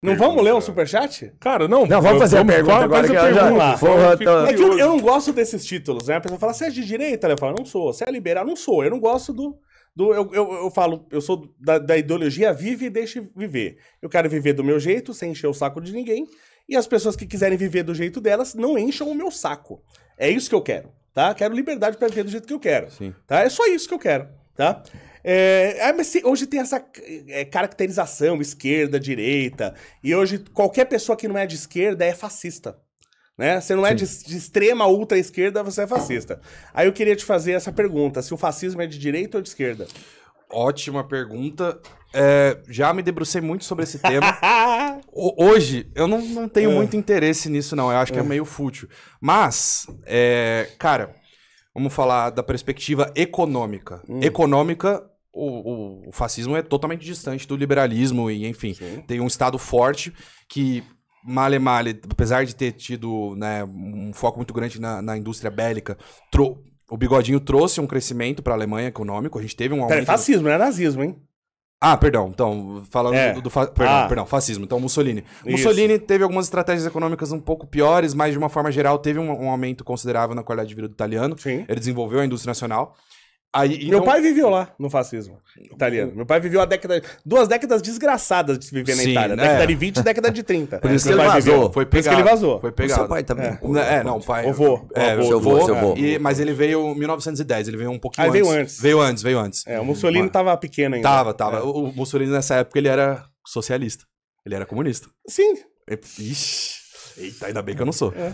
Não vamos ler um superchat? Cara, não. Não, vamos fazer vamos, a pergunta agora que eu já... Lá. Porra, tá- é que eu, eu, não gosto desses títulos, né? A pessoa fala, você é de direita? Eu falo, não sou. Você é liberal? Não sou. Eu não gosto do... do eu, eu, eu falo, eu sou da, da ideologia vive e deixe viver. Eu quero viver do meu jeito, sem encher o saco de ninguém. E as pessoas que quiserem viver do jeito delas, não encham o meu saco. É isso que eu quero, tá? Quero liberdade para viver do jeito que eu quero. Sim. Tá? É só isso que eu quero, tá? É, é, mas hoje tem essa é, caracterização, esquerda, direita. E hoje qualquer pessoa que não é de esquerda é fascista. Né? Você não é de, de, extrema ultra esquerda, você é fascista. Aí eu queria te fazer essa pergunta: se o fascismo é de direita ou de esquerda? Ótima pergunta. É, já me debrucei muito sobre esse tema. o, hoje, eu não, não tenho é. muito interesse nisso, não. Eu acho que é, é meio fútil. Mas, é, cara, vamos falar da perspectiva econômica. Hum. Econômica, o, o, o, fascismo é totalmente distante do liberalismo e, enfim, Sim. tem um Estado forte que Male Male, apesar de ter tido né, um foco muito grande na, na indústria bélica, o Bigodinho trouxe um crescimento para a Alemanha econômico. A gente teve um aumento. é fascismo, do... não é nazismo, hein? Ah, perdão. Então, falando é. do, do fa perdão, ah. perdão, fascismo. Então, Mussolini. Isso. Mussolini teve algumas estratégias econômicas um pouco piores, mas de uma forma geral teve um, um aumento considerável na qualidade de vida do italiano. Sim. Ele desenvolveu a indústria nacional. Aí, então... Meu pai viveu lá no fascismo italiano. Meu pai viveu a década, duas décadas desgraçadas de viver na Sim, Itália. Né? Década de 20 e década de 30. Por isso que ele vazou. Foi pegado. Por isso que ele vazou. Foi pegado. seu pai também. É, é não, o pai. O avô. É, o é, seu vô. Seu vô. E, mas ele veio em 1910, ele veio um pouquinho ah, antes. veio antes. Veio antes, veio antes. É, o Mussolini mas... tava pequeno ainda. Tava, tava. É. O Mussolini nessa época ele era socialista. Ele era comunista. Sim. Ixi. Eita, ainda bem que eu não sou. É.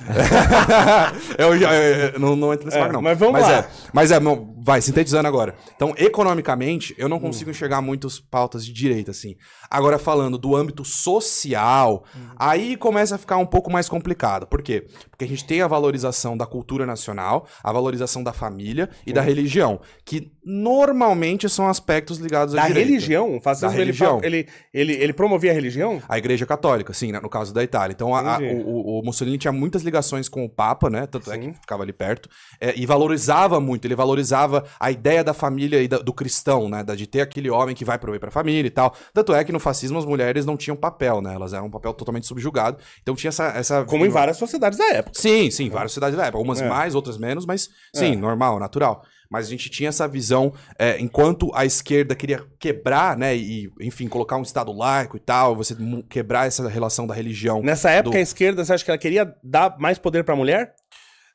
eu, já, eu, eu não, não entro nesse é, não. Mas vamos mas lá. É, mas é, vai, sintetizando agora. Então, economicamente, eu não consigo hum. enxergar muitas pautas de direita, assim. Agora, falando do âmbito social, hum. aí começa a ficar um pouco mais complicado. Por quê? Porque a gente tem a valorização da cultura nacional, a valorização da família e hum. da religião, que normalmente são aspectos ligados à da direita. religião? Fazendo da religião. Ele, ele, ele, ele promovia a religião? A igreja católica, sim, né, no caso da Itália. Então, a, a, o o, o, Mussolini tinha muitas ligações com o Papa, né? Tanto Sim. é que ficava ali perto. É, e valorizava muito, ele valorizava a ideia da família e da, do cristão, né? De ter aquele homem que vai prover pra família e tal. Tanto é que no fascismo as mulheres não tinham papel, né? Elas eram um papel totalmente subjugado. Então tinha essa. essa Como em várias sociedades da época. Sim, sim, é. várias sociedades da época. Algumas é. mais, outras menos, mas sim, é. normal, natural mas a gente tinha essa visão, é, enquanto a esquerda queria quebrar, né, e, enfim, colocar um Estado laico e tal, você quebrar essa relação da religião. Nessa época, do... a esquerda, você acha que ela queria dar mais poder para a mulher?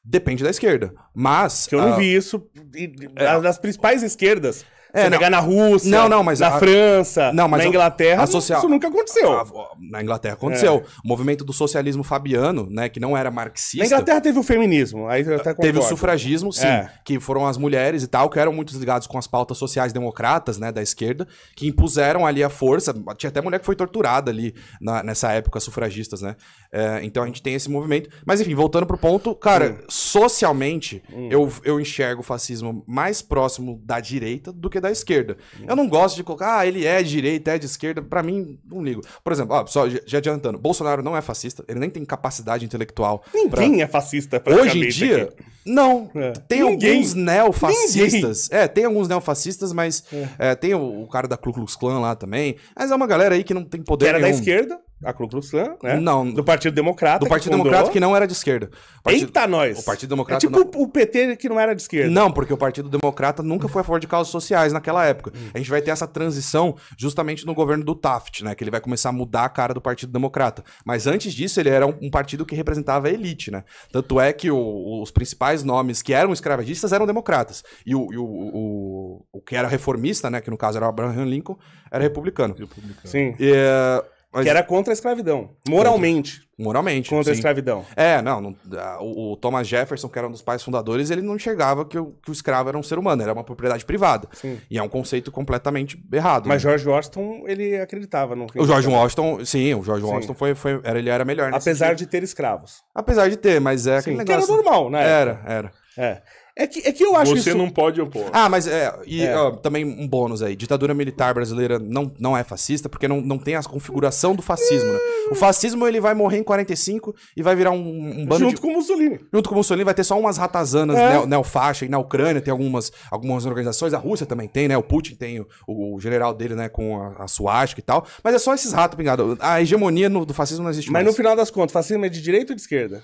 Depende da esquerda, mas... Que eu não uh... vi isso e, é... das principais esquerdas. É, não. pegar na Rússia, não, não, mas na a... França, não, mas na Inglaterra, a social... isso nunca aconteceu. A, ah, a, na Inglaterra aconteceu. É. O movimento do socialismo fabiano, né, que não era marxista. Na Inglaterra teve o feminismo, aí Teve o sufragismo, sim, é. que foram as mulheres e tal, que eram muito ligados com as pautas sociais democratas, né, da esquerda, que impuseram ali a força. Tinha até mulher que foi torturada ali na, nessa época, sufragistas, né? É, então a gente tem esse movimento. Mas enfim, voltando pro ponto, cara, hum. socialmente, hum. Eu, eu enxergo o fascismo mais próximo da direita do que que é da esquerda. Eu não gosto de colocar, ah, ele é de direita, é de esquerda. Para mim, não ligo. Por exemplo, ó, só já adiantando, Bolsonaro não é fascista, ele nem tem capacidade intelectual. Ninguém pra... é fascista, Hoje em dia, aqui. não. É. Tem Ninguém. alguns neofascistas. Ninguém. É, tem alguns neofascistas, mas é. É, tem o, o, cara da Ku Klux Klan lá também. Mas é uma galera aí que não tem poder que era nenhum. da esquerda a Ku Klux Klan, né? Não. Do Partido Democrata. Do Partido que Democrata que não era de esquerda. Partido, Eita, nós! O Partido Democrata. É tipo não... o PT que não era de esquerda. Não, porque o Partido Democrata nunca foi a favor de causas sociais naquela época. Hum. A gente vai ter essa transição justamente no governo do Taft, né? Que ele vai começar a mudar a cara do Partido Democrata. Mas antes disso, ele era um, um partido que representava a elite, né? Tanto é que o, os principais nomes que eram escravagistas eram democratas. E o, e o, o, o, que era reformista, né? Que no caso era o Abraham Lincoln, era republicano. Republicano. Sim. E, uh mas... Que era contra a escravidão. Moralmente. Contra. Moralmente. Contra sim. a escravidão. É, não. não o, o, Thomas Jefferson, que era um dos pais fundadores, ele não enxergava que o, que o escravo era um ser humano, era uma propriedade privada. Sim. E é um conceito completamente errado. Mas né? George Washington, ele acreditava no. O George Washington, sim, o George sim. Washington foi, foi, era, ele era melhor. Apesar de ter escravos. Apesar de ter, mas é sim, negócio. Que era normal, né? Era, era. É. É que, é que eu acho Você isso... não pode opor. Ah, mas é. E é. Ó, também um bônus aí. Ditadura militar brasileira não, não é fascista, porque não, não tem a configuração do fascismo, né? O fascismo ele vai morrer em 45 e vai virar um, um bando. Junto de... com Mussolini. Junto com Mussolini, vai ter só umas ratazanas é. neofaixa e na Ucrânia tem algumas, algumas organizações. A Rússia também tem, né? O Putin tem o, o general dele, né, com a, a suástica e tal. Mas é só esses ratos, pingado. A hegemonia no, do fascismo não existe mas mais. Mas no final das contas, fascismo é de direita ou de esquerda?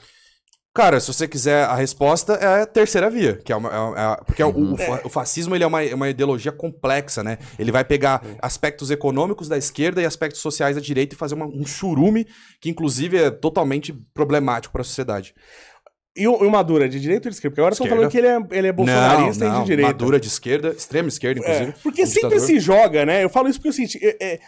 Cara, se você quiser a resposta, é a terceira via, que é, uma, é, é porque é uhum. o, o, fascismo ele é uma, uma ideologia complexa, né? Ele vai pegar uhum. aspectos econômicos da esquerda e aspectos sociais da direita e fazer uma, um churume que, inclusive, é totalmente problemático para a sociedade. E o, e o, Maduro é de direita ou de esquerda? Porque agora estão falando que ele é, ele é bolsonarista não, não. e de direita. Maduro é de esquerda, extrema esquerda, é, inclusive. É, porque um sempre ditador. se joga, né? Eu falo isso porque é o seguinte, eu, é,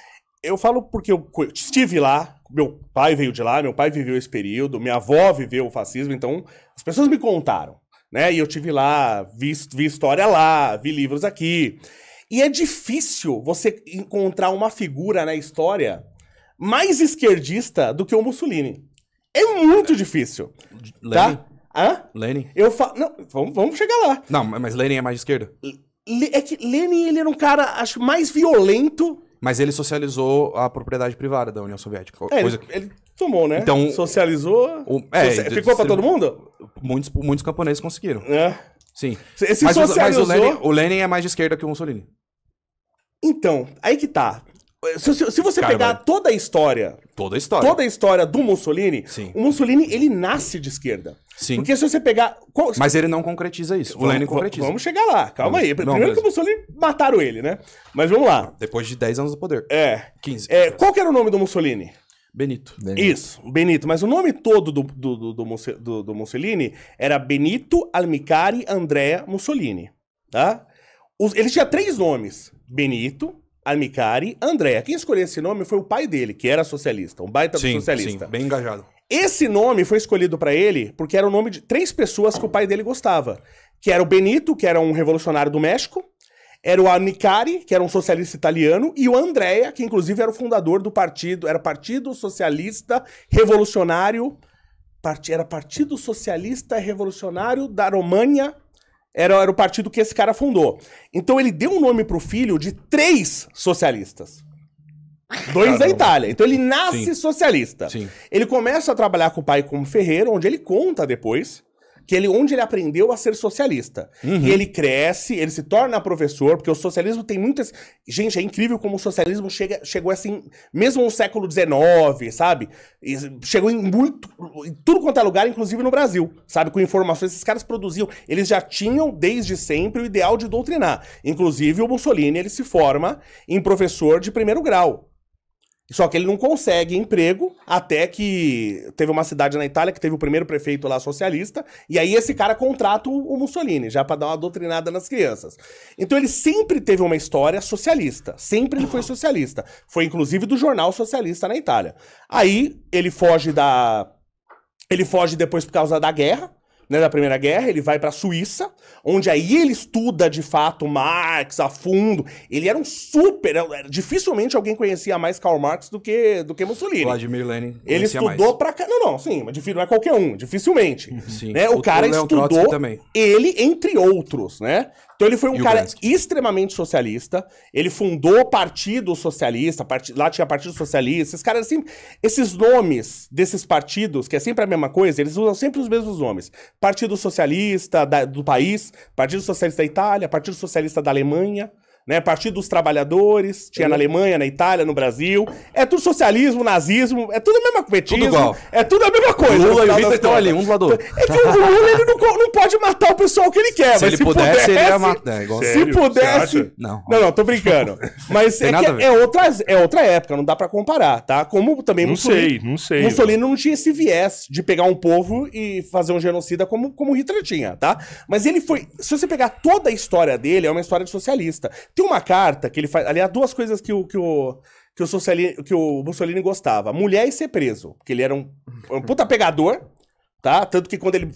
eu falo porque eu estive lá, meu pai veio de lá, meu pai viveu esse período, minha avó viveu o fascismo, então as pessoas me contaram, né? E eu tive lá, vi, vi história lá, vi livros aqui. E é difícil você encontrar uma figura na história mais esquerdista do que o Mussolini. É muito difícil. Tá? Lenin? Tá? Hã? Lenin? Eu fa... Não, vamos, vamos chegar lá. Não, mas Lenin é mais esquerdo? esquerda. É que Lenin ele era um cara, acho, mais violento mas ele socializou a propriedade privada da União Soviética. É, coisa ele, que... ele tomou, né? Então, Socializou. O, é, socia... ficou para todo mundo? Muitos, muitos camponeses conseguiram. É. Sim. Esse mas, socializou... mas o, Lenin, o Lenin é mais de esquerda que o Mussolini. Então, aí que tá. Se, se, se, você Cara, pegar mas... toda a história. Toda a história. Toda a história do Mussolini, Sim. o Mussolini ele nasce de esquerda. Sim. Porque se você pegar. Qual... Mas ele não concretiza isso. Vamos, o Lenin concretiza. Vamos chegar lá, calma vamos. aí. Primeiro não, que o Mussolini mataram ele, né? Mas vamos lá. Depois de 10 anos do poder. É. 15. É, qual que era o nome do Mussolini? Benito. Benito. Isso, Benito. Mas o nome todo do, do, do, do Mussolini era Benito Almicari Andrea Mussolini. Tá? Os, ele tinha três nomes: Benito, Amicari André. Quem escolheu esse nome foi o pai dele, que era socialista, um baita sim, socialista. Sim, bem engajado. Esse nome foi escolhido para ele porque era o nome de três pessoas que o pai dele gostava, que era o Benito, que era um revolucionário do México, era o Amicari, que era um socialista italiano, e o Andrea, que inclusive era o fundador do partido, era Partido Socialista Revolucionário, part, era Partido Socialista Revolucionário da România era, era o partido que esse cara fundou. Então ele deu o um nome pro filho de três socialistas. Dois Caramba. da Itália. Então ele nasce Sim. socialista. Sim. Ele começa a trabalhar com o pai como ferreiro, onde ele conta depois que ele, onde ele aprendeu a ser socialista. Uhum. E ele cresce, ele se torna professor, porque o socialismo tem muitas. Gente, é incrível como o socialismo chega, chegou assim, mesmo no século XIX, sabe? E chegou em muito. Em tudo quanto é lugar, inclusive no Brasil, sabe? Com informações esses caras produziam. Eles já tinham, desde sempre, o ideal de doutrinar. Inclusive, o Mussolini, ele se forma em professor de primeiro grau só que ele não consegue emprego até que teve uma cidade na Itália que teve o primeiro prefeito lá socialista, e aí esse cara contrata o Mussolini, já para dar uma doutrinada nas crianças. Então ele sempre teve uma história socialista, sempre ele foi socialista. Foi inclusive do jornal socialista na Itália. Aí ele foge da ele foge depois por causa da guerra, né, da Primeira Guerra, ele vai para a Suíça, onde aí ele estuda de fato Marx a fundo. Ele era um super. Dificilmente alguém conhecia mais Karl Marx do que, do que Mussolini. Vladimir Lenin. Ele estudou para Não, não, sim, mas não é qualquer um, dificilmente. Uhum. Sim. Né? O, o cara estudou. Ele, entre outros, né? Então ele foi um e cara extremamente socialista, ele fundou o Partido Socialista, part... lá tinha Partido Socialista, esses caras assim, Esses nomes desses partidos, que é sempre a mesma coisa, eles usam sempre os mesmos nomes. Partido Socialista da... do país, Partido Socialista da Itália, Partido Socialista da Alemanha, né? Partido dos Trabalhadores, tinha é. na Alemanha, na Itália, no Brasil. É tudo socialismo, nazismo, é tudo a mesma coisa. tudo igual. É tudo a mesma coisa. Lula e o tá, tá, Hitler estão tá. ali, um do lado outro. É que o Lula ele não, não, pode matar o pessoal que ele quer. Se ele se pudesse, pudesse, ele ia matar. É igual se sério? pudesse. Não. não, tô brincando. Mas é, que é, é outra época, não dá pra comparar, tá? Como também não Mussolini. Não sei, não sei. Mussolini não tinha esse viés de pegar um povo e fazer um genocida como, como Hitler tinha, tá? Mas ele foi. Se você pegar toda a história dele, é uma história de socialista. Tem uma carta que ele faz. Aliás, duas coisas que o, que o, que o, que o Mussolini gostava: mulher e ser preso. Porque ele era um, um puta pegador, tá? Tanto que quando ele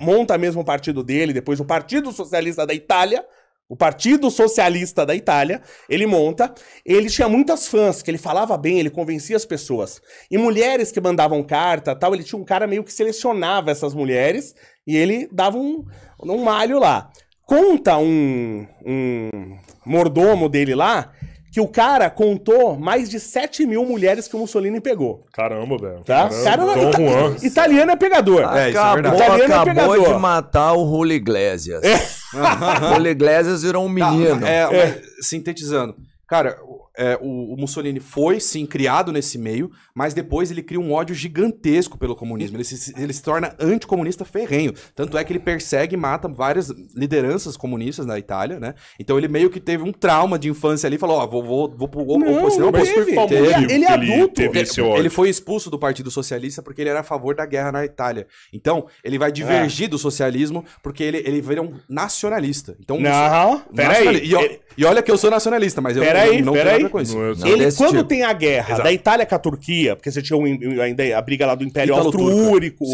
monta mesmo o partido dele, depois o Partido Socialista da Itália, o Partido Socialista da Itália, ele monta. Ele tinha muitas fãs, que ele falava bem, ele convencia as pessoas. E mulheres que mandavam carta tal, ele tinha um cara meio que selecionava essas mulheres e ele dava um, um malho lá. Conta um, um mordomo dele lá que o cara contou mais de 7 mil mulheres que o Mussolini pegou. Caramba, velho. Tá? Caramba. Cara, Dom ita Juan. Italiano é pegador. É, acabou, isso é italiano acabou é pegador. de matar o Julio Iglesias. É. o Julio Iglesias virou um tá, menino. Tá, é, é. Mas, sintetizando. Cara, é, o, o, Mussolini foi, sim, criado nesse meio, mas depois ele cria um ódio gigantesco pelo comunismo. Ele se, ele se torna anticomunista ferrenho. Tanto é que ele persegue e mata várias lideranças comunistas na Itália, né? Então ele meio que teve um trauma de infância ali e falou: Ó, oh, vou, vou, vou pro não, oposição. Mas teve, teve, ele é, é adulto. Ele, é, ele, foi expulso do Partido Socialista porque ele era a favor da guerra na Itália. Então, ele vai divergir é. do socialismo porque ele, ele vira um nacionalista. Então, não, peraí. E, e, olha que eu sou nacionalista, mas eu, peraí, eu não peraí primeira coisa. ele, quando tipo. tem a guerra Exato. da Itália com a Turquia, porque você tinha um, ainda a briga lá do Império Austro-Úrico,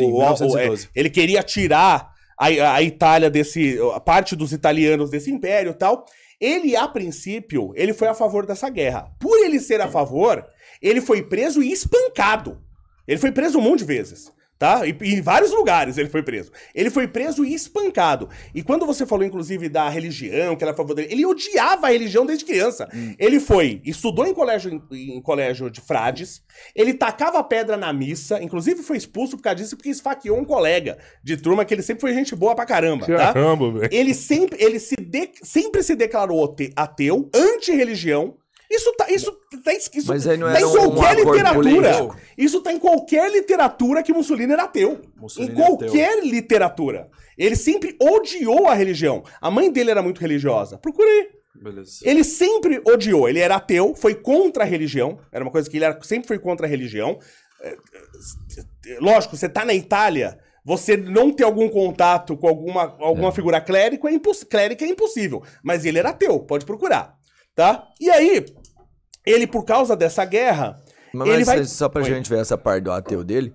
é, ele queria tirar a, a Itália desse. a parte dos italianos desse império e tal. Ele, a princípio, ele foi a favor dessa guerra. Por ele ser a favor, ele foi preso e espancado. Ele foi preso um monte de vezes tá? E, em vários lugares ele foi preso. Ele foi preso e espancado. E quando você falou, inclusive, da religião, que era é a favor dele, ele odiava a religião desde criança. Hum. Ele foi, estudou em colégio, em, em, colégio de frades, ele tacava pedra na missa, inclusive foi expulso por causa disso, porque esfaqueou um colega de turma, que ele sempre foi gente boa pra caramba, que tá? ele sempre, ele se de, sempre se declarou ateu, anti-religião, isso tá, isso tá, isso, Mas aí não tá em qualquer um literatura. Isso tá em qualquer literatura que Mussolini era ateu. Mussolini em qualquer ateu. literatura. Ele sempre odiou a religião. A mãe dele era muito religiosa. Procurei. Beleza. Ele sempre odiou. Ele era ateu, foi contra a religião. Era uma coisa que ele era, sempre foi contra a religião. É, é, lógico, você tá na Itália, você não ter algum contato com alguma, alguma é. figura clérica é, clérica é impossível. Mas ele era ateu, pode procurar. Tá? E aí, ele, por causa dessa guerra. Mas, ele mas vai... só pra Oi. gente ver essa parte do ateu dele,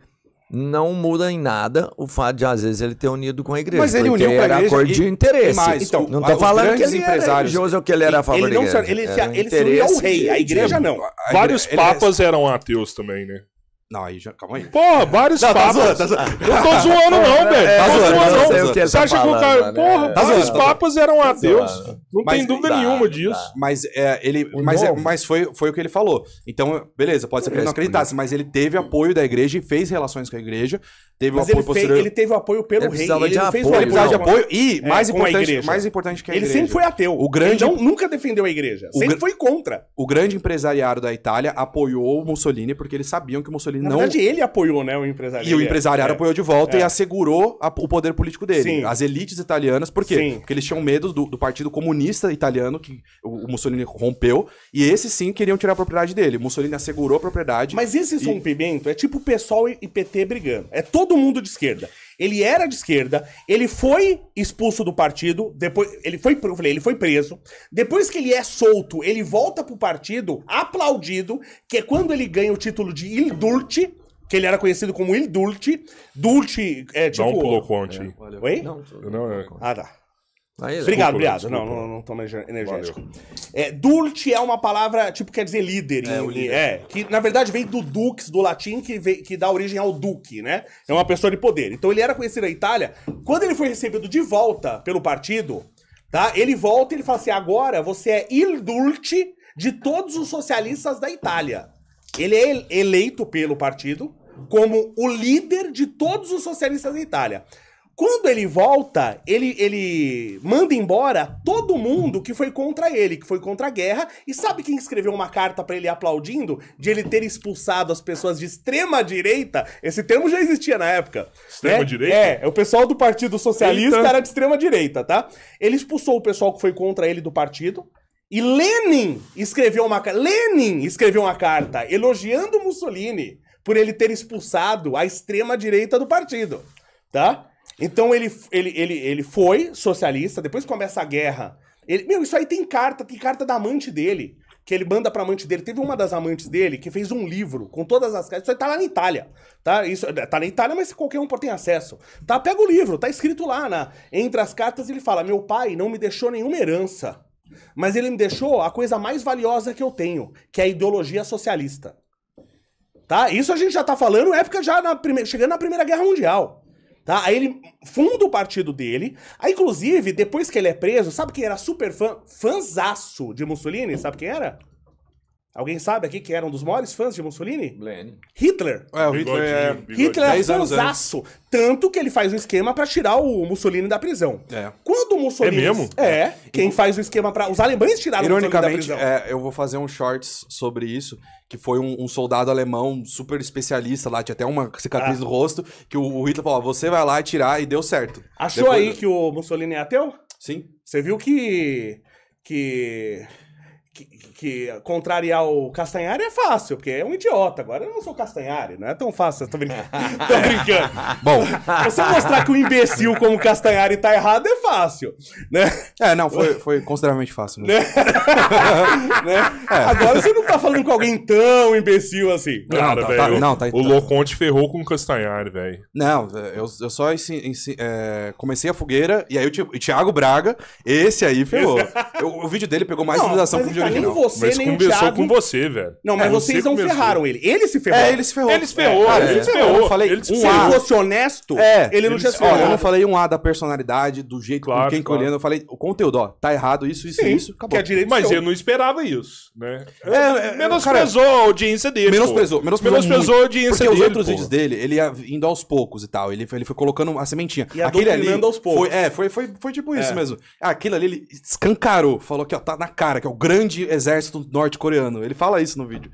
não muda em nada o fato de às vezes ele ter unido com a igreja. Mas ele uniu com a igreja. Era acordo de interesse. Mas, então, não estou falando que ele empresários, era religioso ou que ele era a favor ele, ele, não, ele, ele, se, ele se uniu ao rei, a igreja não. Vários é papas eram ateus também, né? Não, aí já. Calma aí. Porra, vários não, papas. Tá zoando, tá zoando. Eu tô zoando, não, é, velho. É, tá zoando, zoando, tá não. Você tá acha que o cara. Né? Porra, tá vários tá zoando, papas eram ateus. Não mas, tem dúvida dá, nenhuma disso. Mas é, ele. O mas, é, mas foi, foi o que ele falou. Então, beleza, pode ser que ele não acreditasse, mas ele teve apoio da igreja e fez relações com a igreja. Teve mas o apoio ele, posterior... fez, ele teve o apoio pelo ele rei. Ele, ele apoio, fez o apoio. Ele precisava de apoio e, né? é, mais, importante, mais importante que a igreja. Ele sempre foi ateu. O grande... Ele nunca defendeu a igreja. Sempre foi contra. O grande empresariado da Itália apoiou o Mussolini porque eles sabiam que o Mussolini ele Na não... verdade, ele apoiou, né, o empresariado. E o é. empresariado é. apoiou de volta é. e assegurou a, o poder político dele. Sim. As elites italianas, por quê? Sim. Porque eles tinham medo do, do, Partido Comunista Italiano, que o, o, Mussolini rompeu, e esses sim queriam tirar a propriedade dele. O Mussolini assegurou a propriedade. Mas esse e... rompimento é tipo PSOL e PT brigando. É todo mundo de esquerda. Ele era de esquerda, ele foi expulso do partido, depois ele foi, eu falei, ele foi preso. Depois que ele é solto, ele volta pro partido aplaudido, que é quando ele ganha o título de Il Dulce, que ele era conhecido como Il Dulce. Dulce é tipo Não pulou conte. É, Oi? Não, tô... não é... Ah, tá. Aí, né? obrigado, obrigado. Desculpa. Não, não, não toma energético. É, dulce é uma palavra, tipo, quer dizer líder. É, em, líder. é que na verdade vem do dux, do latim, que, vem, que dá origem ao duque, né? É uma pessoa de poder. Então ele era conhecido na Itália. Quando ele foi recebido de volta pelo partido, tá? Ele volta e ele fala assim: agora você é il dulce de todos os socialistas da Itália. Ele é eleito pelo partido como o líder de todos os socialistas da Itália. Quando ele volta, ele, ele manda embora todo mundo que foi contra ele, que foi contra a guerra. E sabe quem escreveu uma carta para ele aplaudindo de ele ter expulsado as pessoas de extrema direita? Esse termo já existia na época. Extrema né? direita? É, o pessoal do Partido Socialista Eita. era de extrema direita, tá? Ele expulsou o pessoal que foi contra ele do partido. E Lenin escreveu uma Lenin escreveu uma carta elogiando Mussolini por ele ter expulsado a extrema direita do partido, tá? Então ele, ele, ele, ele foi socialista, depois começa a guerra. Ele, meu, isso aí tem carta, tem carta da amante dele, que ele manda pra amante dele. Teve uma das amantes dele que fez um livro com todas as cartas. Isso aí tá lá na Itália. Tá, isso, tá na Itália, mas qualquer um tem acesso. Tá, pega o livro, tá escrito lá. Na, entre as cartas ele fala: Meu pai não me deixou nenhuma herança, mas ele me deixou a coisa mais valiosa que eu tenho, que é a ideologia socialista. Tá? Isso a gente já tá falando época já na prime... chegando na Primeira Guerra Mundial. Tá? Aí ele funda o partido dele. Aí, inclusive, depois que ele é preso, sabe quem era super fã, fanzaço de Mussolini? Sabe quem era? Alguém sabe aqui que era um dos maiores fãs de Mussolini? Lenin. Hitler. É, o Hitler é... Hitler é fãzaço. Tanto que ele faz um esquema para tirar o Mussolini da prisão. É. Quando o Mussolini... É mesmo? É. é. Quem faz o esquema para... Os alemães tiraram o Mussolini da prisão. É, eu vou fazer um shorts sobre isso, que foi um, um soldado alemão super especialista lá, tinha até uma cicatriz ah. no rosto, que o, o Hitler falou, você vai lá e tirar, e deu certo. Achou Depois... aí que o Mussolini é ateu? Sim. Você viu que... que que, que, contrariar o Castanhari é fácil, porque é um idiota. Agora eu não sou Castanhari, não é tão fácil, tô brincando. tô brincando. Bom, você mostrar que um imbecil como o Castanhari tá errado é fácil, né? É, não, foi, foi consideravelmente fácil. Né? né? É. Agora você não tá falando com alguém tão imbecil assim. Cara, tá, não, tá, tá, não, tá, o Loconte ferrou com o Castanhari, velho. Não, eu, eu só é, comecei a fogueira e aí o Thiago Braga, esse aí ferrou. o, o vídeo dele pegou mais não, visualização que o de original. Nem você, mas nem começou o Thiago... com você, velho. Não, mas é, vocês não começou. ferraram ele. Ele se ferrou. É, ele se ferrou. Ele se ferrou. É, ele se ferrou. Eu falei, ele se, fosse honesto, é, ele não tinha se ferrado. Eu não falei um A da personalidade, do jeito claro, com quem claro. olhando. Eu falei, o conteúdo, ó, tá errado isso, isso Sim, isso. Acabou. Que é direito mas seu. eu não esperava isso, né? É, é menosprezou a audiência dele. Menosprezou. Menosprezou a audiência dele. Porque os outros vídeos dele, ele ia indo aos poucos e tal. Ele foi colocando a sementinha. E Aquele ali aos poucos. É, foi tipo isso é. mesmo. Aquilo ali, ele escancarou. Falou que, ó, tá na cara, que é o grande grande exército norte-coreano. Ele fala isso no vídeo.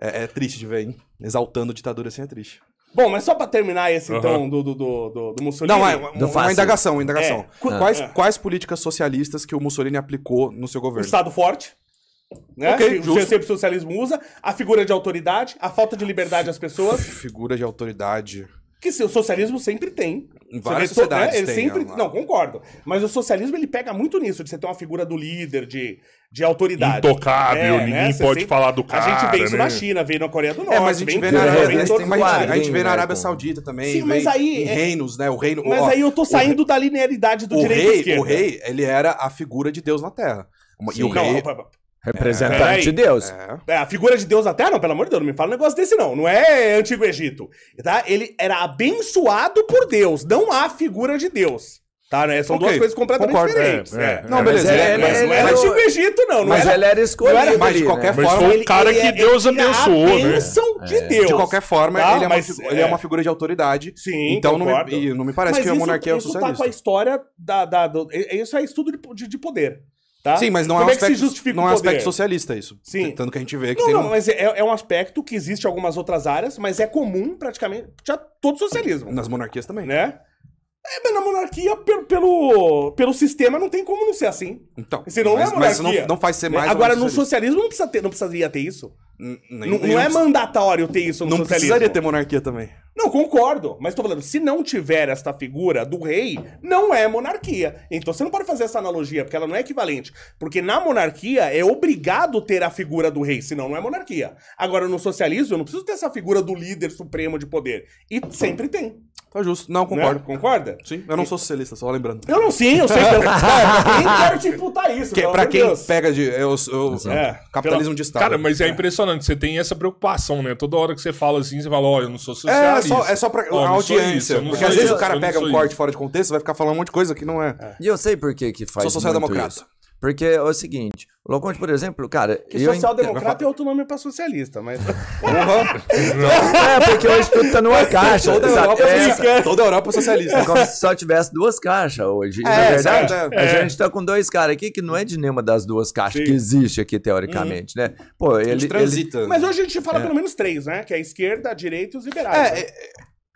É, é triste de ver, hein? Exaltando ditadura assim é triste. Bom, mas só pra terminar esse, uhum. então, do, do, do, do Mussolini... Não, é uma, uma indagação, uma indagação. É. Quais, é. quais políticas socialistas que o Mussolini aplicou no seu governo? Estado forte. Né? Okay, o sempre socialismo usa a figura de autoridade, a falta de liberdade às pessoas. Figura de autoridade que o socialismo sempre tem. Em várias você né, sociedades né? ele tem, sempre, né? não, concordo. Mas o socialismo ele pega muito nisso, de você ter uma figura do líder, de, de autoridade. Intocável, é, ninguém né? pode sempre... falar do cara. A gente vê isso né? na China, vê na Coreia do Norte. É, mas a gente vê na né, Arábia, a gente vê na Arábia Saudita também. Sim, mas aí. Em é... reinos, né? O reino. Mas ó, aí eu tô saindo rei... da linearidade do o direito rei, O rei, ele era a figura de Deus na Terra. E o rei... Não, Representante é, de Deus. É. é. A figura de Deus até não, pelo amor de Deus, não me fala um negócio desse, não. Não é Antigo Egito. Tá? Ele era abençoado por Deus. Não há figura de Deus. Tá, né? São okay. duas coisas completamente Concordo. É, diferentes. É, é. Não, beleza. Mas, ele, mas, ele, não era o Antigo Egito, não. não mas era, ele era escolhido. Era, mas de qualquer né? forma. Mas foi um cara ele, que Deus abençoou. Né? de Deus. De qualquer forma, tá? ele, é mas, uma, ele é uma figura de autoridade. Sim. Então não me, não me, parece que isso, a monarquia isso é o socialista. Isso tá com a história da. da do, isso é estudo de, de, de poder. Tá? Sim, mas não é Como é, é, um aspecto, não é aspecto socialista isso. Sim. Tanto que a gente vê que não, tem. Não, um... mas é, é, um aspecto que existe em algumas outras áreas, mas é comum praticamente já todo socialismo. Nas monarquias também. Né? É, mas na monarquia, pelo, pelo, pelo sistema, não tem como não ser assim. Então. Senão é mas, não é monarquia. Mas não, não faz ser né? mais. Agora, no socialismo não, precisa ter, não precisaria ter isso não, é mandatório ter isso no não socialismo. Não precisaria ter monarquia também. Não, concordo. Mas tô falando, se não tiver esta figura do rei, não é monarquia. Então você não pode fazer essa analogia, porque ela não é equivalente. Porque na monarquia é obrigado ter a figura do rei, senão não é monarquia. Agora, no socialismo, eu não preciso ter essa figura do líder supremo de poder. E sempre tem. Tá justo. Não, concordo. Né? Concorda? Sim. Eu não sou socialista, só lembrando. Eu não sim, eu sei que eu... Nem te imputar isso, que, é Pra quem Deus. pega de. Eu, eu, é, capitalismo pela... de Estado. Cara, mas é, é. impressionante impressionante. Você tem essa preocupação, né? Toda hora que você fala assim, você fala, olha, eu não sou é, é socialista. É só, é só pra oh, a audiência. Isso, porque às vezes o cara pega um corte isso. fora de contexto vai ficar falando um monte de coisa que não é. é. E eu sei por que que faz Sou social-democrata. Porque é o seguinte, o Loconte, por exemplo, cara. Que social-democrata é outro nome para socialista, mas. Uhum. é, porque hoje tudo tá numa caixa. É é. Toda a Europa é socialista. Toda Europa socialista. É como se só tivesse duas caixas hoje. É, Na verdade, é. a gente tá com dois caras aqui que não é de nenhuma das duas caixas Sim. que existe aqui, teoricamente, uhum. né? Pô, ele. transita. Ele... Mas né? hoje a gente fala é. pelo menos três, né? Que é a esquerda, a direita e os liberais. É, né? É,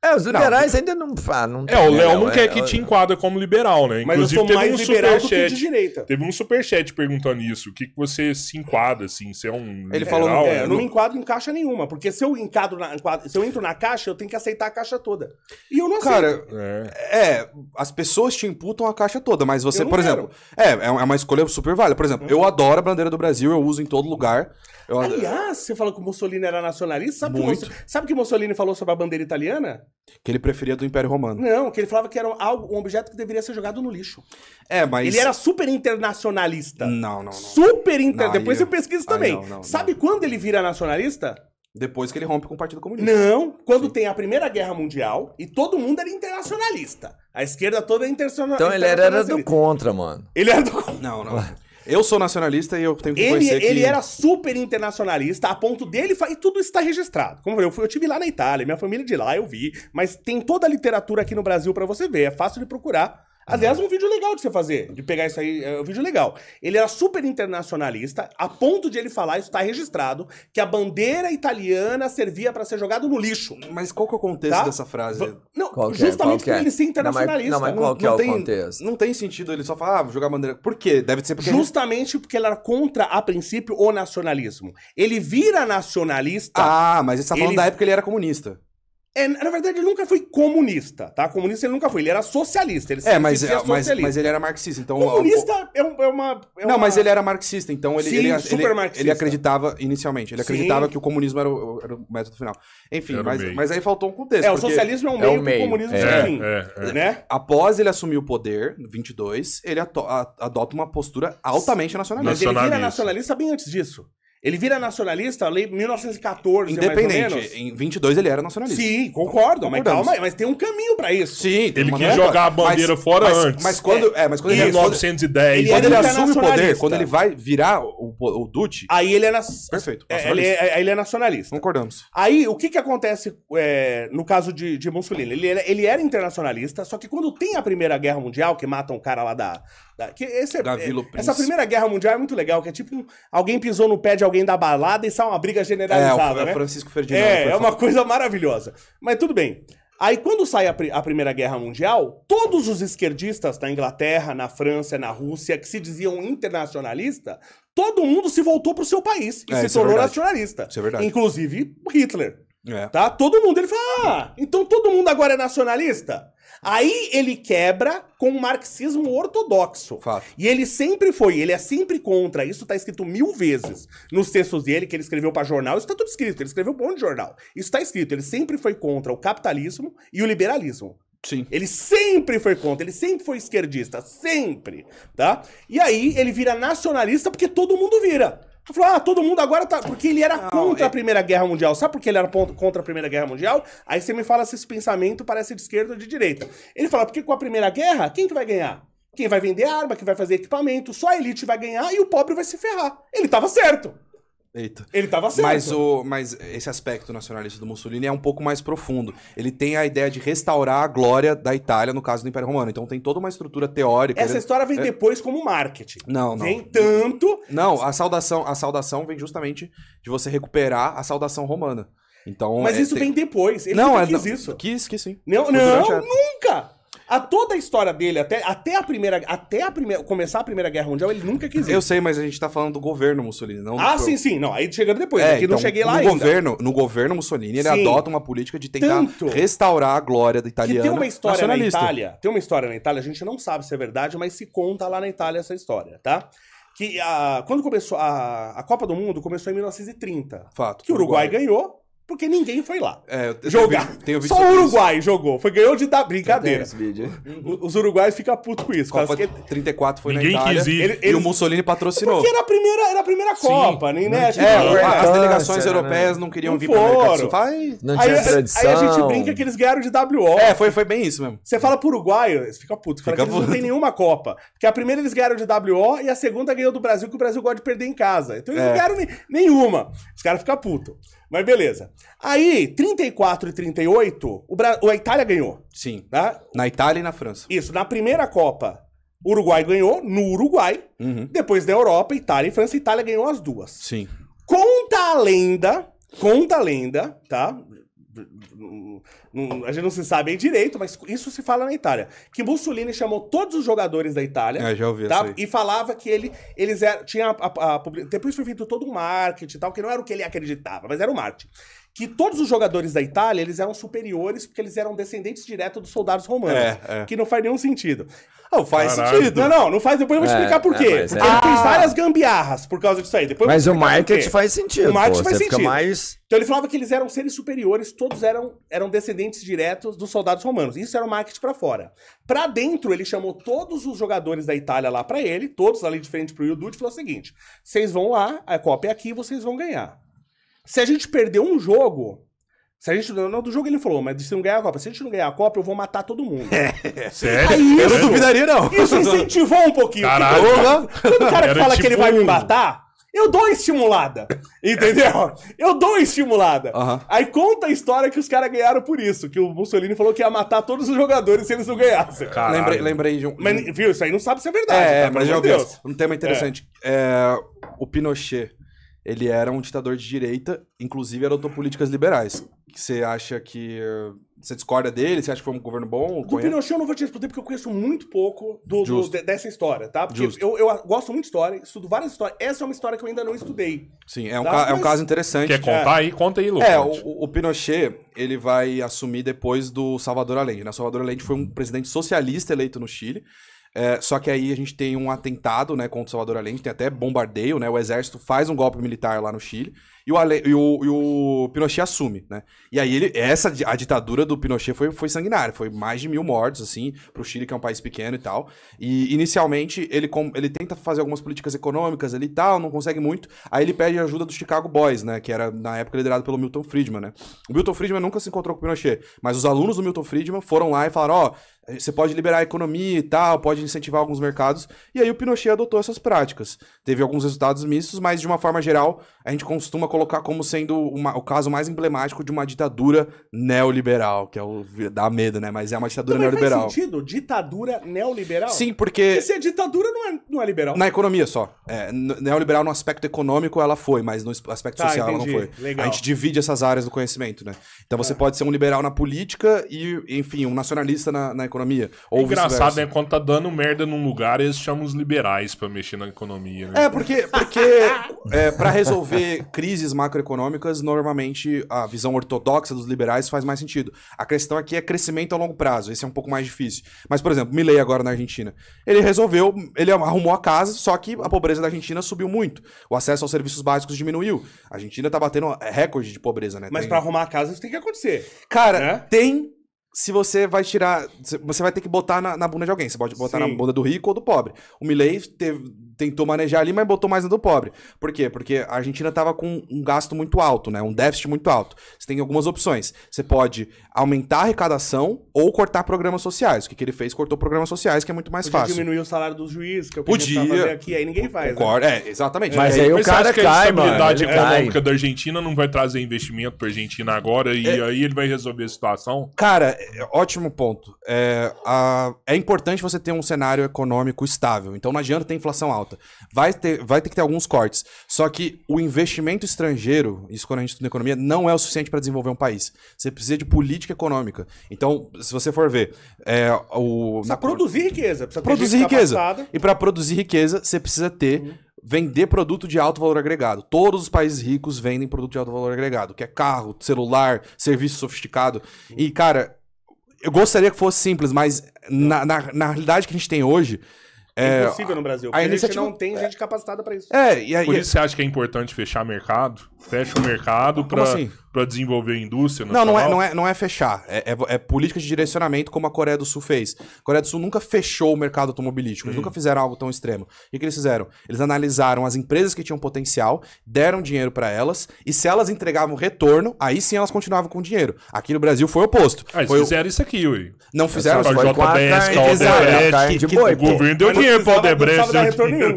é, os liberais não, ainda não falam. é, o né? Léo não é, quer é, que é, te enquadre como liberal, né? Mas Inclusive, eu sou mais um liberal do que de direita. Teve um superchat perguntando isso. O que, que você se enquadra, assim? Você é um Ele liberal, falou, né? é, eu não me enquadro em caixa nenhuma. Porque se eu, encadro na, se eu entro na caixa, eu tenho que aceitar a caixa toda. E eu não Cara, aceito. Cara, é. as pessoas te imputam a caixa toda, mas você, por quero. exemplo... É, é, é uma escolha super válida. Por exemplo, eu uhum. adoro a bandeira do Brasil, eu uso em todo lugar. Eu Aliás, adoro. você falou que o Mussolini era nacionalista. Sabe, o Que, sabe que Mussolini falou sobre a bandeira italiana? Que ele preferia do Império Romano. Não, que ele falava que era algo, um objeto que deveria ser jogado no lixo. É, mas. Ele era super internacionalista. Não, não, não. Super inter... Depois eu... você pesquisa também. Não, não, Sabe quando ele vira nacionalista? Depois que ele rompe com o Partido Comunista. Não, quando Sim. tem a Primeira Guerra Mundial e todo mundo era internacionalista. A esquerda toda é internacionalista. Então ele era, era do contra, mano. Ele era do contra. Não, não. Eu sou nacionalista e eu tenho que ele, que... Ele era super internacionalista, a ponto dele... E tudo isso está registrado. Como eu, fui, eu tive lá na Itália, minha família é de lá, eu vi. Mas tem toda a literatura aqui no Brasil para você ver. É fácil de procurar. Aliás, uhum. um vídeo legal de você fazer, de pegar isso aí, é um vídeo legal. Ele era super internacionalista, a ponto de ele falar, isso está registrado, que a bandeira italiana servia para ser jogado no lixo. Mas qual que é o contexto tá? dessa frase? Não, é? justamente por é? ele ser internacionalista. Não, mas, não, mas qual que não, não é o tem, contexto? Não tem sentido ele só falar, ah, jogar bandeira. Por quê? Deve ser porque... Justamente porque ele era contra, a princípio, o nacionalismo. Ele vira nacionalista... Ah, mas ele tá falando ele... da época que ele era comunista. É, na verdade, ele nunca foi comunista, tá? Comunista ele nunca foi, ele era socialista. Ele é, mas, é mas, mas, ele era marxista, então... Comunista o... é, um, é, uma, é Não, uma... mas ele era marxista, então ele... Sim, ele, super marxista. Ele, ele acreditava, inicialmente, ele acreditava Sim. que o comunismo era o, era o método final. Enfim, mas, mas aí faltou um contexto. É, o socialismo é um meio, é meio. o comunismo é, é fim, é, é. né? Após ele assumir o poder, 22, ele adota uma postura altamente nacionalista. Mas ele vira nacionalista bem antes disso. Ele vira nacionalista, lei 1914, Independente, mais em 22 ele era nacionalista. Sim, concordo, mas calma mas tem um caminho pra isso. Sim, tem que jogar a bandeira mas, fora mas, antes. Mas quando, é, é mas quando ele, 1910, ele, quando ele, assume o poder, quando ele vai virar o, o, o Dutti, aí ele é na... perfeito, é, ele é, ele é nacionalista. Concordamos. Aí o que que acontece é, no caso de, de Mussolini? Ele, ele era internacionalista, só que quando tem a Primeira Guerra Mundial que mata um cara lá da que esse é, Gavilo é, Essa Primeira Guerra Mundial é muito legal, que é tipo alguém pisou no pé de alguém da balada e sai uma briga generalizada. É, o né? É Francisco Ferdinando. É, é uma coisa maravilhosa. Mas tudo bem. Aí, quando sai a, a, Primeira Guerra Mundial, todos os esquerdistas na Inglaterra, na França, na Rússia, que se diziam internacionalista, todo mundo se voltou pro seu país e é, se é tornou é nacionalista. Isso é verdade. Inclusive Hitler. É. Tá? Todo mundo, ele fala, ah, então todo mundo agora é nacionalista? Aí ele quebra com o marxismo ortodoxo. Fato. E ele sempre foi, ele é sempre contra. Isso tá escrito mil vezes nos textos dele que ele escreveu para jornal. Isso tá tudo escrito, ele escreveu um monte de jornal. Isso tá escrito, ele sempre foi contra o capitalismo e o liberalismo. Sim. Ele sempre foi contra, ele sempre foi esquerdista, sempre, tá? E aí ele vira nacionalista porque todo mundo vira. Falou, ah, todo mundo agora tá. Porque ele era não, contra é... a Primeira Guerra Mundial. Sabe por que ele era contra a Primeira Guerra Mundial? Aí você me fala se esse pensamento parece de esquerda ou de direita. Ele fala, porque com a Primeira Guerra, quem que vai ganhar? Quem vai vender arma, quem vai fazer equipamento, só a elite vai ganhar e o pobre vai se ferrar. Ele tava certo. Eita. Ele estava certo. Mas, o, mas esse aspecto nacionalista do Mussolini é um pouco mais profundo. Ele tem a ideia de restaurar a glória da Itália no caso do Império Romano. Então tem toda uma estrutura teórica. Essa ele... história vem é... depois como marketing. Não, não. Vem tanto. Não, a saudação, a saudação vem justamente de você recuperar a saudação romana. Então, mas é, isso tem... vem depois. Ele não, é, quis não, isso. Quis, quis sim. Não, não nunca! A toda a história dele, até, até a primeira. Até a primeira, começar a Primeira Guerra Mundial, ele nunca quis ir. Eu sei, mas a gente tá falando do governo Mussolini, não Ah, do... sim, sim. Não, aí chegando depois. É, aqui então, não cheguei lá no ainda. Governo, no governo Mussolini, ele sim. adota uma política de tentar Tanto restaurar a glória da italiana. tem uma história na Itália. Tem uma história na Itália, a gente não sabe se é verdade, mas se conta lá na Itália essa história, tá? que a, quando começou a, a Copa do Mundo começou em 1930. Fato. Que o Uruguai, Uruguai ganhou porque ninguém foi lá é, jogar. Tenho, Só o Uruguai isso. jogou. Foi, ganhou de dar brincadeira. os uruguaios ficam putos com isso. Copa que... 34 foi ninguém na Itália. Quis ir. Ele, eles... E o Mussolini patrocinou. Porque era a primeira, era a primeira Sim, Copa, né? É, é as é, delegações europeias não queriam não vir foram. pra América Faz... Não tinha aí, Aí a gente brinca que eles ganharam de WO. É, foi, foi bem isso mesmo. Você fala pro Uruguai, eles ficam putos. Fica fala puto. que eles não tem nenhuma Copa. Porque a primeira eles ganharam de WO e a segunda ganhou do Brasil, que o Brasil gosta de perder em casa. Então eles é. não ganharam nenhuma. Os caras ficam putos. Mas beleza. Aí, 34 e 38, o Bra... a Itália ganhou. Sim. Né? Na Itália e na França. Isso, na primeira Copa, o Uruguai ganhou, no Uruguai. Uhum. Depois da Europa, Itália e França, Itália ganhou as duas. Sim. Conta a lenda, conta a lenda, tá? a gente não se sabe bem direito, mas isso se fala na Itália. Que Mussolini chamou todos os jogadores da Itália. É, já ouvi tá? E falava que ele, eles eram, tinha a, a, a, depois foi feito todo um marketing e tal, que não era o que ele acreditava, mas era o um marketing que todos os jogadores da Itália eles eram superiores porque eles eram descendentes diretos dos soldados romanos. É, é. Que não faz nenhum sentido. Não faz sentido. Não, não, não faz. Depois eu vou é, explicar é, por quê. Porque ele é. fez ah. várias gambiarras por causa disso aí. Depois mas o marketing faz sentido. O marketing faz sentido. Mais... Então ele falava que eles eram seres superiores, todos eram, eram descendentes diretos dos soldados romanos. Isso era o marketing para fora. Para dentro, ele chamou todos os jogadores da Itália lá para ele, todos ali de frente pro Iudude, e falou o seguinte: vocês vão lá, a Copa é aqui, vocês vão ganhar. Se a gente perder um jogo, se a gente. Não, do jogo ele falou, mas se não ganhar a Copa, se a gente não ganhar a Copa, eu vou matar todo mundo. É, sério? Aí, é eu isso, não duvidaria, não. Isso incentivou um pouquinho. Caralho. quando o cara que fala tipo... que ele tipo vai me matar, eu dou uma estimulada. Entendeu? Eu dou uma estimulada. Uhum. Aí conta a história que os caras ganharam por isso. Que o Mussolini falou que ia matar todos os jogadores se eles não ganhassem. Caralho. Lembrei, lembrei de um. Mas, viu, isso aí não sabe se é verdade. É, tá, mas já ouvi. Um tema interessante. É. É, o Pinochet ele era um ditador de direita, inclusive adotou políticas liberais. Você acha que. Você discorda dele? Você acha que foi um governo bom? Do conhece? Pinochet eu não vou te responder porque eu conheço muito pouco do, do, dessa história, tá? Porque eu, eu gosto muito de história, estudo várias histórias. Essa é uma história que eu ainda não estudei. Sim, é um, tá? é um caso interessante. Quer contar é. aí? Conta aí, Lucas. É, o, o, Pinochet, ele vai assumir depois do Salvador Allende. Né? Salvador Allende foi um presidente socialista eleito no Chile. É, só que aí a gente tem um atentado né, contra o Salvador Allende, tem até bombardeio, né? O exército faz um golpe militar lá no Chile. E o, Ale, e o, e o Pinochet assume, né? E aí ele, essa, a ditadura do Pinochet foi, foi sanguinária, foi mais de mil mortes, assim, pro Chile, que é um país pequeno e tal. E inicialmente ele, ele tenta fazer algumas políticas econômicas ali e tal, não consegue muito. Aí ele pede ajuda dos Chicago Boys, né? Que era na época liderado pelo Milton Friedman, né? O Milton Friedman nunca se encontrou com o Pinochet, mas os alunos do Milton Friedman foram lá e falaram: ó, oh, você pode liberar a economia e tal, pode incentivar alguns mercados. E aí o Pinochet adotou essas práticas. Teve alguns resultados mistos, mas de uma forma geral, a gente costuma colocar como sendo uma, o caso mais emblemático de uma ditadura neoliberal, que é o dá medo, né? Mas é uma ditadura Também neoliberal. Faz sentido, ditadura neoliberal? Sim, porque porque se é ditadura não é, não é liberal. Na economia só. É, neoliberal no aspecto econômico ela foi, mas no aspecto tá, social entendi. ela não foi. Legal. A gente divide essas áreas do conhecimento, né? Então você é. pode ser um liberal na política e, enfim, um nacionalista na, na economia. Ou é Engraçado, né? Quando tá dando merda num lugar, eles chamam os liberais pra mexer na economia. Né? É, porque, porque é, para resolver crises macroeconômicas, normalmente a visão ortodoxa dos liberais faz mais sentido. A questão aqui é crescimento a longo prazo, esse é um pouco mais difícil. Mas, por exemplo, Milley agora na Argentina. Ele resolveu, ele arrumou a casa, só que a pobreza da Argentina subiu muito. O acesso aos serviços básicos diminuiu. A Argentina tá batendo recorde de pobreza, né? Mas tem... para arrumar a casa isso tem que acontecer. Cara, né? tem se você vai tirar. Você vai ter que botar na, na bunda de alguém. Você pode botar Sim. na bunda do rico ou do pobre. O Milley teve, tentou manejar ali, mas botou mais na do pobre. Por quê? Porque a Argentina estava com um gasto muito alto, né? Um déficit muito alto. Você tem algumas opções. Você pode aumentar a arrecadação ou cortar programas sociais. O que, que ele fez? Cortou programas sociais, que é muito mais podia fácil. diminuir o salário dos juízes, que é eu podia fazer aqui, aí ninguém faz. Né? Concordo. Né? É, exatamente. Mas aí, é. aí o cara que cai, a estabilidade econômica da Argentina não vai trazer investimento para a Argentina agora e é... aí ele vai resolver a situação? Cara, é, ótimo ponto. É, a... é importante você ter um cenário econômico estável. Então não adianta ter inflação alta. Vai ter, vai ter que ter alguns cortes. Só que o investimento estrangeiro, isso quando a gente estuda economia, não é o suficiente para desenvolver um país. Você precisa de política econômica. Então, se você for ver. É, o, precisa na... produzir riqueza. Precisa produzir riqueza. E para produzir riqueza, você precisa ter. Uhum vender produto de alto valor agregado. Todos os países ricos vendem produto de alto valor agregado, que é carro, celular, serviço sofisticado. Uhum. E, cara, eu gostaria que fosse simples, mas na, na, na realidade que a gente tem hoje, é, impossível no Brasil. A, iniciativa... a gente não tem gente capacitada para isso. É, e aí, Por isso você acha que é importante fechar mercado? Fecha o mercado para assim? Pra desenvolver a indústria Não, não é, não é, não é fechar. É, é, é, política de direcionamento como a Coreia do Sul fez. A Coreia do Sul nunca fechou o mercado automobilístico. Eles hum. nunca fizeram algo tão extremo. O que eles fizeram? Eles analisaram as empresas que tinham potencial, deram dinheiro para elas e se elas entregavam retorno, aí sim elas continuavam com dinheiro. Aqui no Brasil foi o oposto. Ah, eles foi fizeram o... isso aqui, ui. Não fizeram isso. Foi JBS, Exato. Que, que, que, o governo deu dinheiro pra Odebrecht.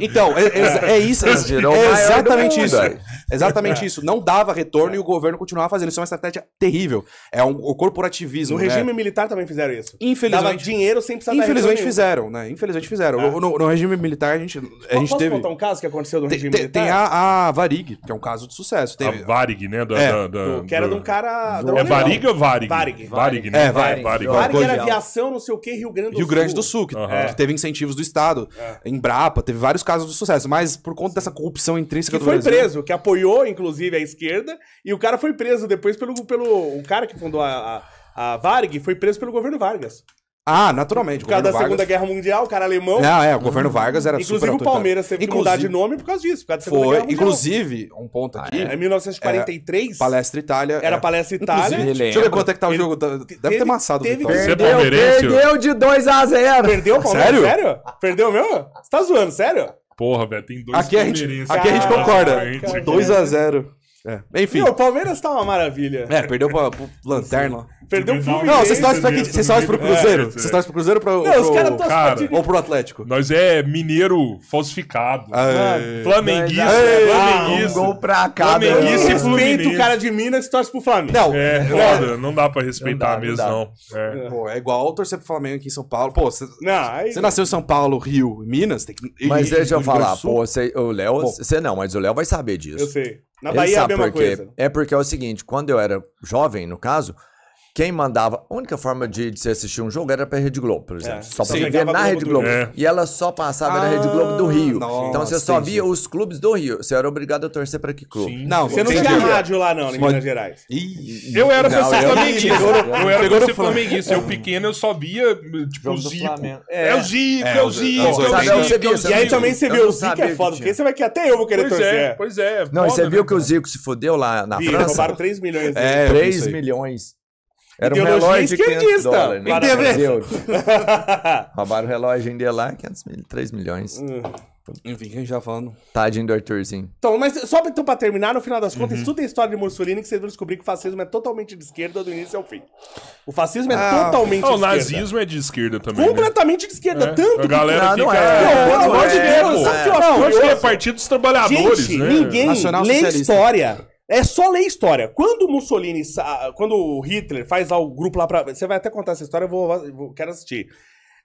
Então, é, é, é, isso. É, é exatamente isso. É exatamente isso. Não dava retorno e o governo continuava fazendo. Isso é uma estratégia terrível. É um, o corporativismo. No né? regime militar também fizeram isso. Infelizmente. Dava dinheiro sem precisar Infelizmente fizeram, né? Infelizmente fizeram. No, no, regime militar a gente, a gente Posso teve. contar um caso que aconteceu no regime tem, militar? Tem a, a, Varig, que é um caso de sucesso. Teve... A Varig, né? Da, é, da, da, do, que era do... de um cara. Do... É Varig ou Varig? Varig. Varig, né? É, Varig. Varig, Varig. Varig era aviação, não sei o quê, Rio Grande do Rio Sul. Rio Grande do Sul, que, é. que teve incentivos do Estado. É. em é. Embrapa, teve vários casos de sucesso, mas por conta dessa corrupção intrínseca que do foi Brasil... foi preso, que apoiou, inclusive, a esquerda, e o cara foi preso depois pelo... pelo o cara que fundou a, a, a Varg foi preso pelo governo Vargas. Ah, naturalmente. Por causa da Vargas... Segunda Guerra Mundial, o cara alemão. Ah, é, o governo Vargas era Inclusive, super Inclusive o Palmeiras teve Inclusive... que mudar de nome por causa disso, por causa da Segunda foi. Guerra Mundial. Inclusive, um ponto ah, aqui. Ah, é. Em 1943. É, palestra Itália. Era é. Palestra Itália. Deixa eu ver quanto é que tá o jogo. Deve teve, ter amassado o é Palmeiras. Perdeu, perdeu de 2 a 0 Perdeu o Palmeiras? Sério? sério? Perdeu mesmo? Você tá zoando, sério? Porra, velho, tem dois aqui a gente, aqui a gente concorda. 2 x 0 é, enfim. Meu, o Palmeiras tá uma maravilha. É, perdeu pra, pro Lanterna. Perdeu pro Flamengo Não, vocês torcem pra quem? Vocês torcem pro é, Cruzeiro? É, vocês torcem pro Cruzeiro ou pro, Não, pro... os caras torcem cara, pra... Ou pro Atlético? Nós é mineiro falsificado. Ah, é. Ah, Flamenguista. É. Né? Flamenguista. Ah, um gol pra cá. Flamenguista e Respeita o cara de Minas e torce pro Flamengo. Não. É, foda. Não dá pra respeitar mesmo, não. É. É. Pô, é igual torcer pro Flamengo aqui em São Paulo. Pô, você nasceu em São Paulo, Rio, Minas, tem que... Mas deixa eu falar, pô, o Léo... Você não, mas o Léo vai saber disso. Eu sei. Na Bahia é a mesma coisa. É porque é o seguinte, quando eu era jovem, no caso, quem mandava. A única forma de, de se assistir um jogo era pra Rede Globo, por exemplo. É. Só pra ver na Rede Globo. É. E ela só passava ah, na Rede Globo do Rio. Nossa, então você só via os clubes do Rio. Você era obrigado a torcer pra que clube? Sim. Não, você não tinha rádio lá, não, em Minas Gerais. Ih, eu era o flamenguista. Eu era pra flamenguista. Eu pequeno, eu só via, tipo, o Zico. É, é o Zico, é, é o Zico, é E aí também você viu o Zico é foda, porque você vai que até eu vou querer torcer. Pois é, pois né, é. Não, você viu que o Zico se fodeu lá na França? Roubaram 3 milhões. É, 3 milhões. Era um relógio de 500 dólares. Né? Roubaram o relógio, ainda lá, 500 mil, 3 milhões. Hum. Enfim, quem já tá falando. Tadinho do Arthurzinho. Então, mas só pra, então, pra terminar, no final das contas, uhum. tudo é história de Mussolini que vocês vão descobrir que o fascismo é totalmente de esquerda do início ao fim. O fascismo é ah, totalmente não, ah, de esquerda. O nazismo é de esquerda também. Né? Completamente né? de esquerda, é. tanto a galera que. Ah, não, fica... não, é. Pelo amor de Deus, é. sabe que eu acho? Hoje é Partido dos Trabalhadores. Gente, né? ninguém lê história é só ler história. Quando Mussolini, quando Hitler faz lá o grupo lá pra. Você vai até contar essa história, eu vou, vou quero assistir.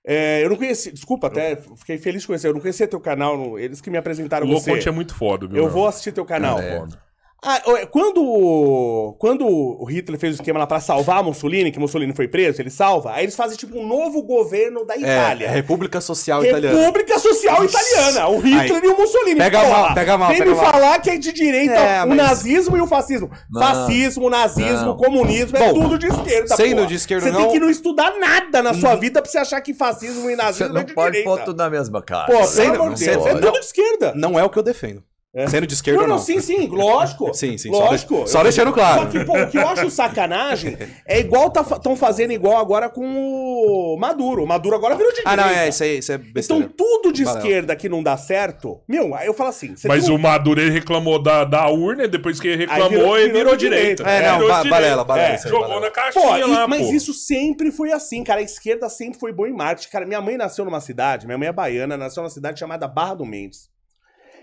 É, eu não conheci, desculpa, até fiquei feliz de conhecer. Eu não conhecia teu canal, eles que me apresentaram o você. O é muito foda, meu. Eu vou assistir teu canal. É. é foda. Ah, é, quando, quando o Hitler fez o esquema lá pra salvar Mussolini, que Mussolini foi preso, ele salva, aí eles fazem tipo um novo governo da é, Itália. É, República Social Italiana. República Social Italiana. O Hitler e o Mussolini. Pega Porra, mal, pega mal. Vem pega me mal. falar que é de direita é, o nazismo e o fascismo. Não, Fascismo, nazismo, não. comunismo, é Bom, é tudo de esquerda. Sendo porra. de esquerda, Você não... tem que não estudar nada na sua hum. vida pra você achar que fascismo e nazismo você é de direita. Não pode pôr tudo na mesma cara. Pô, pelo amor de Deus, é tudo de esquerda. Não é o que eu defendo. É. Sendo de esquerda não, não, ou não? Sim, sim, lógico. sim, sim, lógico. Só, de... só deixando claro. Só que, pô, o que eu acho sacanagem é igual estão tá, fazendo igual agora com o Maduro. O Maduro agora virou de direita. Ah, não, é, isso aí, isso é então, besteira. Então tudo de Valeu. esquerda que não dá certo, meu, aí eu falo assim... Mas viu? o Maduro, ele reclamou da, da urna, depois que ele reclamou, virou, ele virou, virou direita. É, é, não, balela, balela. jogou na caixinha pô, lá, e, Mas isso sempre foi assim, cara. A esquerda sempre foi boa em marketing. Cara, minha mãe nasceu numa cidade, minha mãe é baiana, nasceu numa cidade chamada Barra do Mendes.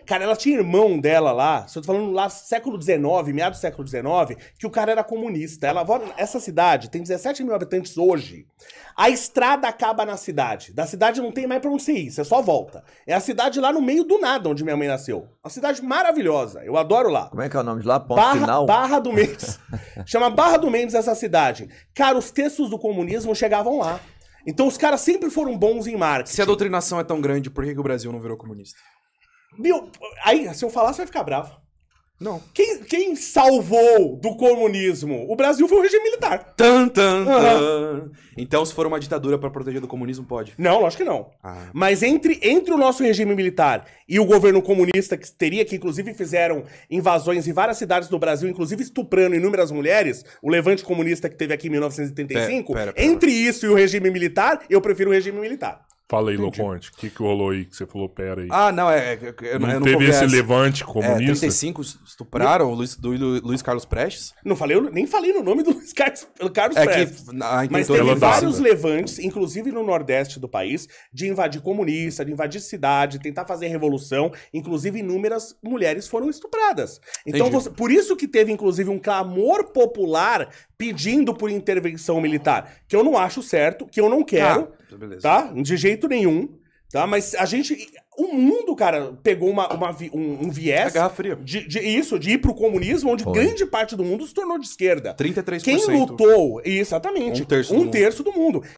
Cara, ela tinha irmão dela lá, se eu tô falando lá século XIX, meados do século XIX, que o cara era comunista. Ela, essa cidade tem 17 mil habitantes hoje. A estrada acaba na cidade. Da cidade não tem mais pra onde você ir, você só volta. É a cidade lá no meio do nada onde minha mãe nasceu. Uma cidade maravilhosa, eu adoro lá. Como é que é o nome de lá? Ponto Barra, final? Barra do Mendes. Chama Barra do Mendes essa cidade. Cara, os textos do comunismo chegavam lá. Então os caras sempre foram bons em marketing. Se a doutrinação é tão grande, por que, que o Brasil não virou comunista? Meu, aí, se eu falar, você vai ficar bravo. Não. Quem, quem salvou do comunismo? O Brasil foi o regime militar. Tan, tan, tan. Então, se for uma ditadura para proteger do comunismo, pode? Não, lógico que não. Ah. Mas entre, entre o nosso regime militar e o governo comunista, que teria, que inclusive fizeram invasões em várias cidades do Brasil, inclusive estuprando inúmeras mulheres, o levante comunista que teve aqui em 1985, pera, é, pera, pera. entre isso e o regime militar, eu prefiro o regime militar. Fala aí, Loconte, o que, que rolou aí que você falou, pera aí? Ah, não, é. é não, teve esse levante é, comunista? É, 35 estupraram o Luiz, do, Luiz Carlos Prestes? Não falei, nem falei no nome do Luiz Carlos, Carlos é Prestes. Que, ah, mas então teve vários levantes, inclusive no Nordeste do país, de invadir comunista, de invadir cidade, tentar fazer revolução. Inclusive, inúmeras mulheres foram estupradas. Então, você, por isso que teve, inclusive, um clamor popular pedindo por intervenção militar, que eu não acho certo, que eu não quero. Ah. Beleza. Tá? De jeito nenhum. Tá? Mas a gente. O mundo, cara, pegou uma, uma um, um, viés. A Guerra Fria. De, de, isso, de ir pro comunismo, onde Foi. grande parte do mundo se tornou de esquerda. 33%. Quem lutou. Exatamente. Um terço. Um do terço mundo. do mundo.